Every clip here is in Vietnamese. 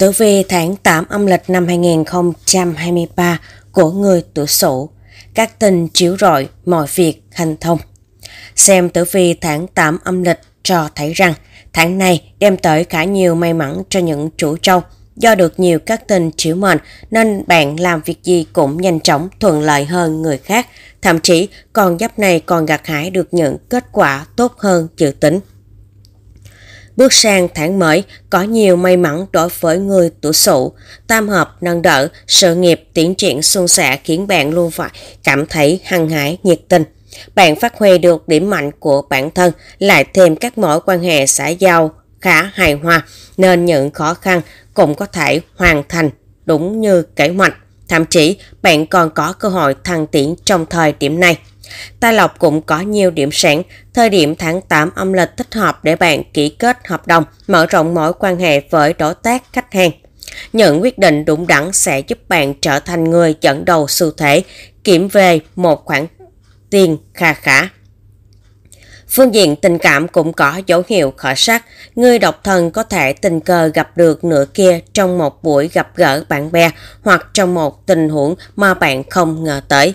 Tử vi tháng 8 âm lịch năm 2023 của người tuổi sửu, các tình chiếu rọi mọi việc hành thông. Xem tử vi tháng 8 âm lịch cho thấy rằng tháng này đem tới khá nhiều may mắn cho những chủ trâu. Do được nhiều các tình chiếu mệnh nên bạn làm việc gì cũng nhanh chóng thuận lợi hơn người khác. Thậm chí con giáp này còn gặt hái được những kết quả tốt hơn dự tính. Bước sang tháng mới, có nhiều may mắn đối với người tuổi sụ. Tam hợp nâng đỡ, sự nghiệp tiến triển suôn sẻ khiến bạn luôn phải cảm thấy hăng hái, nhiệt tình. Bạn phát huy được điểm mạnh của bản thân, lại thêm các mối quan hệ xã giao khá hài hòa, nên những khó khăn cũng có thể hoàn thành đúng như kế hoạch. Thậm chí, bạn còn có cơ hội thăng tiến trong thời điểm này. Tài lộc cũng có nhiều điểm sáng, thời điểm tháng 8 âm lịch thích hợp để bạn ký kết hợp đồng, mở rộng mối quan hệ với đối tác khách hàng. Những quyết định đúng đắn sẽ giúp bạn trở thành người dẫn đầu xu thế, kiếm về một khoản tiền kha khả. Phương diện tình cảm cũng có dấu hiệu khởi sắc, người độc thân có thể tình cờ gặp được nửa kia trong một buổi gặp gỡ bạn bè hoặc trong một tình huống mà bạn không ngờ tới.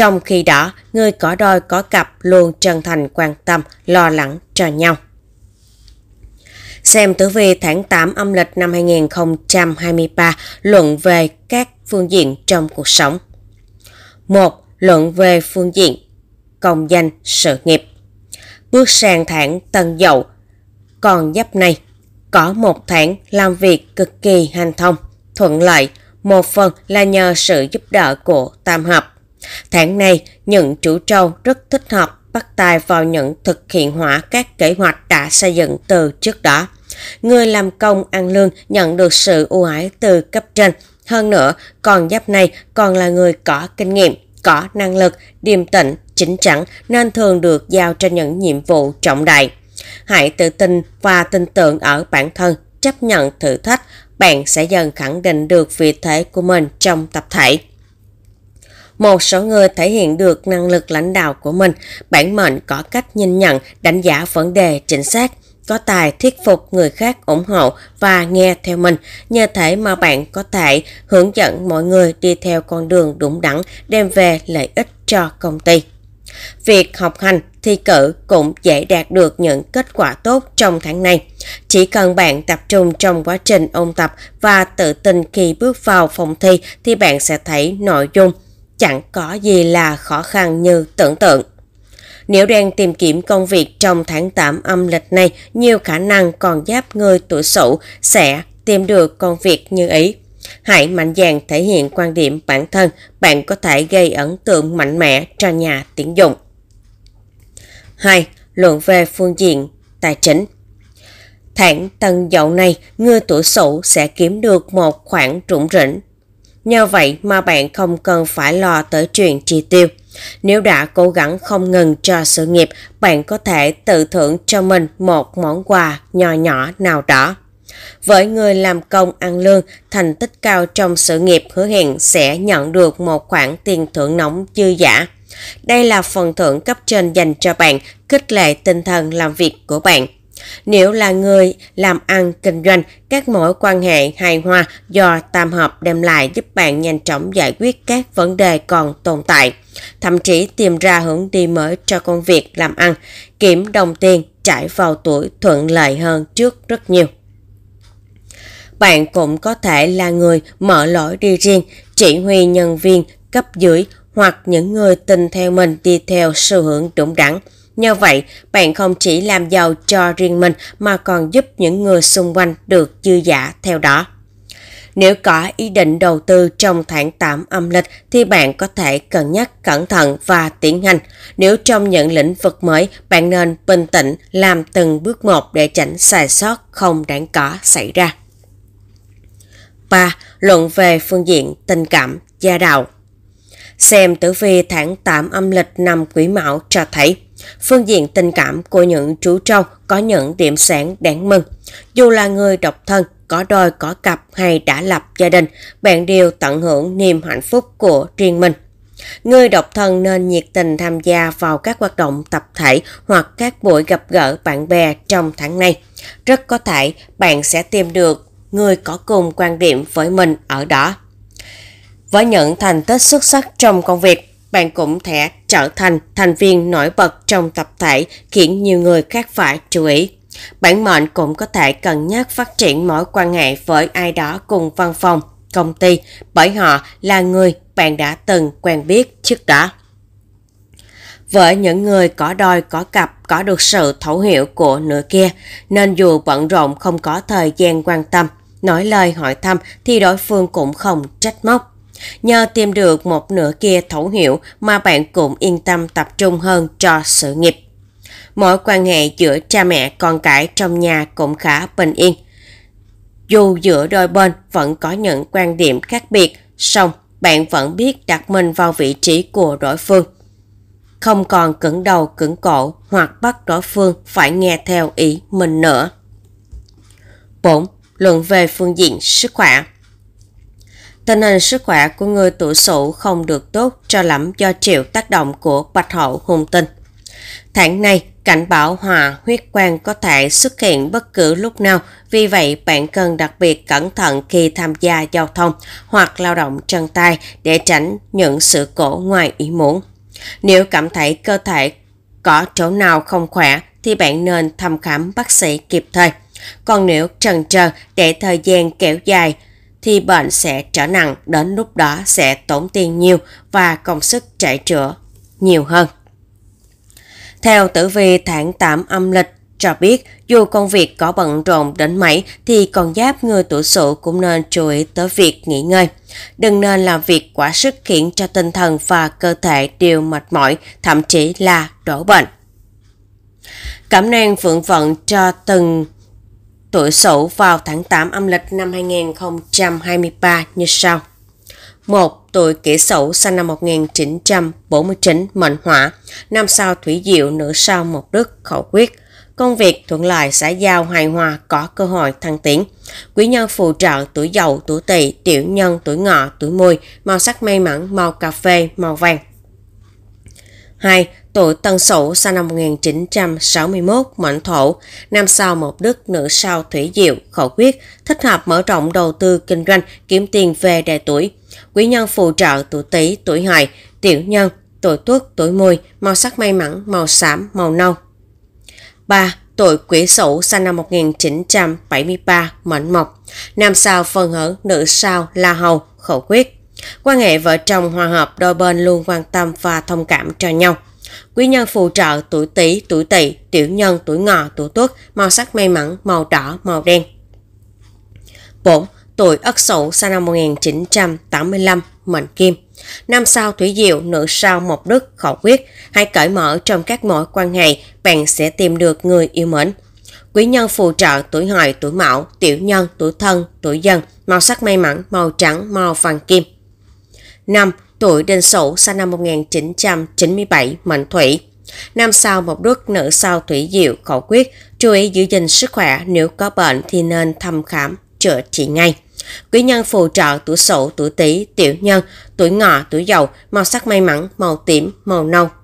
Trong khi đó, người có đôi có cặp luôn chân thành quan tâm, lo lắng cho nhau. Xem tử vi tháng 8 âm lịch năm 2023 luận về các phương diện trong cuộc sống. 1. Luận về phương diện công danh sự nghiệp. Bước sang tháng Tân Dậu, còn giáp này có một tháng làm việc cực kỳ hành thông, thuận lợi, một phần là nhờ sự giúp đỡ của Tam Hợp. Tháng này, những chủ trâu rất thích hợp bắt tay vào những thực hiện hóa các kế hoạch đã xây dựng từ trước đó. Người làm công ăn lương nhận được sự ưu ái từ cấp trên. Hơn nữa, con giáp này còn là người có kinh nghiệm, có năng lực, điềm tĩnh, chính chắn nên thường được giao cho những nhiệm vụ trọng đại. Hãy tự tin và tin tưởng ở bản thân, chấp nhận thử thách, bạn sẽ dần khẳng định được vị thế của mình trong tập thể một số người thể hiện được năng lực lãnh đạo của mình, bản mệnh có cách nhìn nhận, đánh giá vấn đề chính xác, có tài thuyết phục người khác ủng hộ và nghe theo mình. Nhờ thế mà bạn có thể hướng dẫn mọi người đi theo con đường đúng đắn đem về lợi ích cho công ty. Việc học hành, thi cử cũng dễ đạt được những kết quả tốt trong tháng này. Chỉ cần bạn tập trung trong quá trình ôn tập và tự tin khi bước vào phòng thi thì bạn sẽ thấy nội dung chẳng có gì là khó khăn như tưởng tượng. Nếu đang tìm kiếm công việc trong tháng 8 âm lịch này, nhiều khả năng còn giáp người tuổi sửu sẽ tìm được công việc như ý. Hãy mạnh dạn thể hiện quan điểm bản thân, bạn có thể gây ấn tượng mạnh mẽ cho nhà tuyển dụng. 2. Luận về phương diện tài chính Tháng tân dậu này, người tuổi sửu sẽ kiếm được một khoản rủng rỉnh Nhờ vậy mà bạn không cần phải lo tới chuyện chi tiêu. Nếu đã cố gắng không ngừng cho sự nghiệp, bạn có thể tự thưởng cho mình một món quà nhỏ nhỏ nào đó. Với người làm công ăn lương, thành tích cao trong sự nghiệp hứa hẹn sẽ nhận được một khoản tiền thưởng nóng dư giả. Đây là phần thưởng cấp trên dành cho bạn, khích lệ tinh thần làm việc của bạn. Nếu là người làm ăn kinh doanh, các mối quan hệ hài hòa do tam hợp đem lại giúp bạn nhanh chóng giải quyết các vấn đề còn tồn tại, thậm chí tìm ra hướng đi mới cho công việc làm ăn, kiếm đồng tiền trải vào tuổi thuận lợi hơn trước rất nhiều. Bạn cũng có thể là người mở lỗi đi riêng, chỉ huy nhân viên cấp dưới hoặc những người tin theo mình đi theo xu hướng đúng đắn Nhờ vậy, bạn không chỉ làm giàu cho riêng mình mà còn giúp những người xung quanh được dư giả theo đó. Nếu có ý định đầu tư trong tháng 8 âm lịch thì bạn có thể cân nhắc cẩn thận và tiến hành. Nếu trong những lĩnh vực mới, bạn nên bình tĩnh làm từng bước một để tránh sai sót không đáng có xảy ra. 3. Luận về phương diện tình cảm, gia đạo Xem tử vi tháng 8 âm lịch năm Quý Mão cho thấy, phương diện tình cảm của những chú trâu có những điểm sáng đáng mừng. Dù là người độc thân, có đôi có cặp hay đã lập gia đình, bạn đều tận hưởng niềm hạnh phúc của riêng mình. Người độc thân nên nhiệt tình tham gia vào các hoạt động tập thể hoặc các buổi gặp gỡ bạn bè trong tháng này. Rất có thể bạn sẽ tìm được người có cùng quan điểm với mình ở đó. Với những thành tích xuất sắc trong công việc, bạn cũng thể trở thành thành viên nổi bật trong tập thể khiến nhiều người khác phải chú ý. Bản mệnh cũng có thể cân nhắc phát triển mối quan hệ với ai đó cùng văn phòng, công ty bởi họ là người bạn đã từng quen biết trước đó. Với những người có đôi có cặp có được sự thấu hiểu của nửa kia nên dù bận rộn không có thời gian quan tâm, nói lời hỏi thăm thì đối phương cũng không trách móc. Nhờ tìm được một nửa kia thấu hiểu mà bạn cũng yên tâm tập trung hơn cho sự nghiệp. Mối quan hệ giữa cha mẹ con cái trong nhà cũng khá bình yên. Dù giữa đôi bên vẫn có những quan điểm khác biệt, song bạn vẫn biết đặt mình vào vị trí của đối phương. Không còn cứng đầu cứng cổ hoặc bắt đối phương phải nghe theo ý mình nữa. 4. Luận về phương diện sức khỏe Tình hình sức khỏe của người tuổi sửu không được tốt cho lắm do chịu tác động của bạch hậu hung tinh. Tháng này, cảnh báo hòa huyết quang có thể xuất hiện bất cứ lúc nào, vì vậy bạn cần đặc biệt cẩn thận khi tham gia giao thông hoặc lao động chân tay để tránh những sự cố ngoài ý muốn. Nếu cảm thấy cơ thể có chỗ nào không khỏe thì bạn nên thăm khám bác sĩ kịp thời. Còn nếu trần trờ để thời gian kéo dài, thì bệnh sẽ trở nặng, đến lúc đó sẽ tốn tiền nhiều và công sức chạy chữa nhiều hơn. Theo tử vi tháng 8 âm lịch cho biết dù công việc có bận rộn đến mấy thì con giáp người tuổi sửu cũng nên chú ý tới việc nghỉ ngơi. Đừng nên làm việc quá sức khiến cho tinh thần và cơ thể đều mệt mỏi, thậm chí là đổ bệnh. Cảm năng phượng vận cho từng tuổi Sửu vào tháng 8 âm lịch năm 2023 như sau. 1. Tuổi Kỷ Sửu sinh năm 1949, mệnh hỏa, năm sao thủy diệu, nữ sao mộc đức, khẩu quyết. Công việc thuận lợi, xã giao, hài hòa, có cơ hội thăng tiến. Quý nhân phù trợ tuổi dậu, tuổi tỵ, tiểu nhân, tuổi ngọ, tuổi mùi, màu sắc may mắn, màu cà phê, màu vàng. 2 tuổi Tân Sửu sinh năm 1961, mệnh thổ, nam sao một đức, nữ sao thủy diệu, khẩu quyết, thích hợp mở rộng đầu tư kinh doanh, kiếm tiền về đề tuổi. Quý nhân phù trợ tuổi tý, tuổi hợi, tiểu nhân, tuổi tuất, tuổi mùi, màu sắc may mắn, màu xám, màu nâu. 3. Tuổi Quỷ Sửu sinh năm 1973, mệnh mộc, nam sao phân hở, nữ sao la hầu, khẩu quyết. Quan hệ vợ chồng hòa hợp đôi bên luôn quan tâm và thông cảm cho nhau quý nhân phù trợ tuổi tỵ, tuổi tỵ, tiểu nhân, tuổi ngọ, tuổi tuất, màu sắc may mắn, màu đỏ, màu đen. 4. Tuổi Ất Sửu sinh năm 1985, mệnh Kim. Năm sao thủy diệu, nữ sao mộc đức, khẩu quyết, hãy cởi mở trong các mối quan hệ, bạn sẽ tìm được người yêu mến. Quý nhân phù trợ tuổi hợi, tuổi mão, tiểu nhân, tuổi thân, tuổi Dần. màu sắc may mắn, màu trắng, màu vàng kim. 5 tuổi Đinh Sửu sinh năm 1997, mệnh thủy. Nam sao một đức nữ sao thủy diệu, khẩu quyết, chú ý giữ gìn sức khỏe, nếu có bệnh thì nên thăm khám, chữa trị ngay. Quý nhân phù trợ tuổi sửu, tuổi tý, tiểu nhân, tuổi ngọ, tuổi dậu, màu sắc may mắn, màu tím, màu nâu.